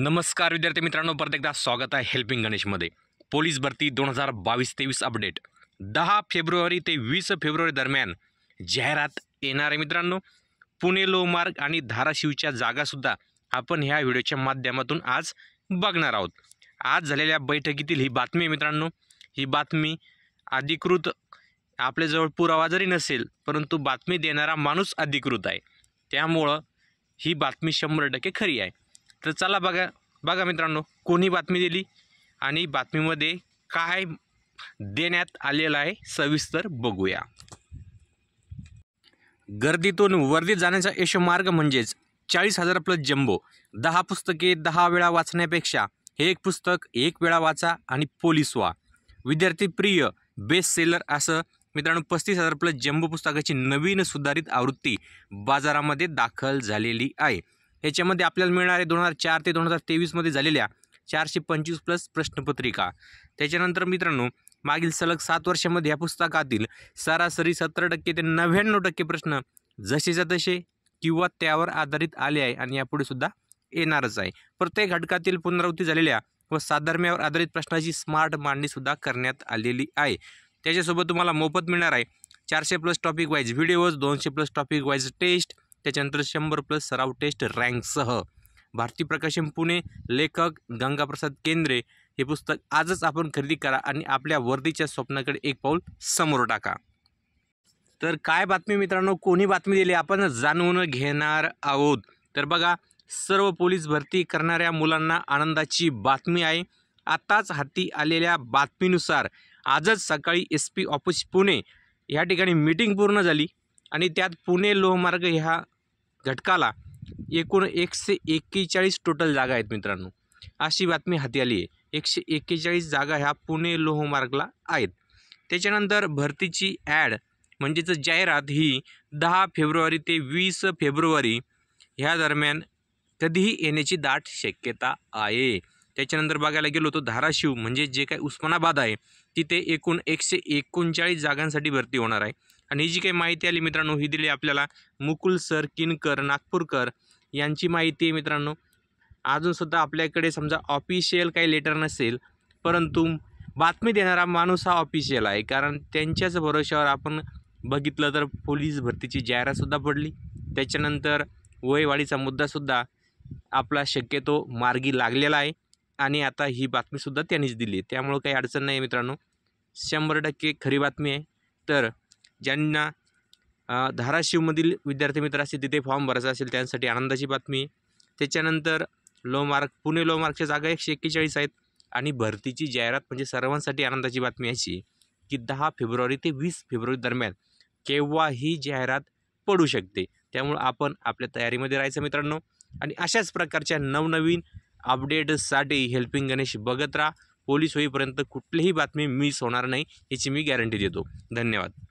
नमस्कार विद्यार्थी मित्रांनो परत एकदा स्वागत आहे हेल्पिंग गणेशमध्ये पोलीस भरती दोन हजार बावीस तेवीस अपडेट दहा फेब्रुवारी ते वीस फेब्रुवारी दरम्यान जाहिरात येणार आहे मित्रांनो पुणे लोहमार्ग आणि धाराशिवच्या जागासुद्धा आपण ह्या व्हिडिओच्या माध्यमातून आज बघणार आहोत आज झालेल्या बैठकीतील ही बातमी मित्रांनो ही बातमी अधिकृत आपल्याजवळ पुरावा जरी नसेल परंतु बातमी देणारा माणूस अधिकृत आहे त्यामुळं ही बातमी शंभर टक्के खरी आहे तर चला बघा बघा मित्रांनो कोणी बातमी दिली आणि बातमीमध्ये काय देण्यात आलेलं आहे सविस्तर बघूया गर्दीतून वर्दीत जाण्याचा मार्ग म्हणजेच चाळीस हजार प्लस जम्बो दहा पुस्तके दहा वेळा वाचण्यापेक्षा हे एक पुस्तक एक वेळा वाचा आणि पोलीस व्हा विद्यार्थी प्रिय बेस्ट सेलर असं मित्रांनो पस्तीस हजार प्लस जम्बो पुस्तकाची नवीन सुधारित आवृत्ती बाजारामध्ये दाखल झालेली आहे ह्याच्यामध्ये आपल्याला मिळणार आहे दोन हजार चार ते दोन हजार तेवीसमध्ये झालेल्या चारशे पंचवीस प्लस प्रश्नपत्रिका त्याच्यानंतर मित्रांनो मागील सलग सात वर्षामध्ये या पुस्तकातील सरासरी सत्तर टक्के ते नव्याण्णव टक्के प्रश्न जसेच्या तसे किंवा त्यावर आधारित आले आहे आणि यापुढे सुद्धा येणारच आहे प्रत्येक घटकातील पुनरावृत्ती झालेल्या व साधर्म्यावर आधारित प्रश्नाची स्मार्ट मांडणीसुद्धा करण्यात आलेली आहे त्याच्यासोबत तुम्हाला मोफत मिळणार आहे चारशे प्लस टॉपिक वाईज व्हिडिओज दोनशे प्लस टॉपिक वाईज टेस्ट त्याच्यानंतर शंभर प्लस सराव टेस्ट रँकसह भारती प्रकाशन पुणे लेखक गंगाप्रसाद केंद्रे हे पुस्तक आजच आपण खरेदी करा आणि आपल्या वर्दीच्या स्वप्नाकडे एक पाऊल समोर टाका तर काय बातमी मित्रांनो कोणी बातमी दिली आपण जाणून घेणार आहोत तर बघा सर्व पोलीस भरती करणाऱ्या मुलांना आनंदाची बातमी आहे आत्ताच हाती आलेल्या बातमीनुसार आजच सकाळी एस पी ऑफिस पुणे या ठिकाणी मीटिंग पूर्ण झाली आणि त्यात पुणे लोहमार्ग ह्या घटकाला एकूण एकशे एक्केचाळीस टोटल जागा आहेत मित्रांनो अशी बातमी हाती आली आहे एकशे एक्केचाळीस जागा ह्या पुणे लोहमार्गला आहेत त्याच्यानंतर भरतीची ॲड म्हणजेच जाहिरात ही दहा फेब्रुवारी ते वीस फेब्रुवारी ह्या दरम्यान कधीही येण्याची दाट शक्यता आहे त्याच्यानंतर बघायला गेलो तर धाराशिव म्हणजे जे काही उस्मानाबाद आहे तिथे एकूण एकशे एकोणचाळीस जागांसाठी भरती होणार आहे आणि ही जी काही माहिती आली मित्रांनो ही दिली आपल्याला मुकुल सर किनकर नागपूरकर यांची माहिती आहे मित्रांनो अजूनसुद्धा आपल्याकडे समजा ऑफिशियल काही लेटर नसेल परंतु बातमी देणारा माणूस हा ऑफिशियल आहे कारण त्यांच्याच भरोशावर आपण बघितलं तर पोलीस भरतीची जाहिरातसुद्धा पडली त्याच्यानंतर वयवाढीचा मुद्दासुद्धा आपला शक्यतो मार्गी लागलेला आहे आणि आता ही बातमीसुद्धा त्यांनीच दिली त्यामुळं काही अडचण नाही मित्रांनो शंभर टक्के खरी बातमी आहे तर ज्यांना धाराशिवमधील विद्यार्थी मित्र असतील तिथे फॉर्म भरायचा असेल त्यांसाठी आनंदाची बातमी त्याच्यानंतर लो मार्क पुणे लो मार्कच्या जागा एकशे एक्केचाळीस आहेत आणि भरतीची जाहिरात म्हणजे सर्वांसाठी आनंदाची बातमी अशी की दहा फेब्रुवारी ते वीस फेब्रुवारी दरम्यान केव्हा ही जाहिरात पडू शकते त्यामुळं आपण आपल्या तयारीमध्ये राहायचं मित्रांनो आणि अशाच प्रकारच्या नवनवीन अपडेटसाठी हेल्पिंग गणेश बघत राहा पोलीस होईपर्यंत कुठलीही बातमी मिस होणार नाही याची मी गॅरंटी देतो धन्यवाद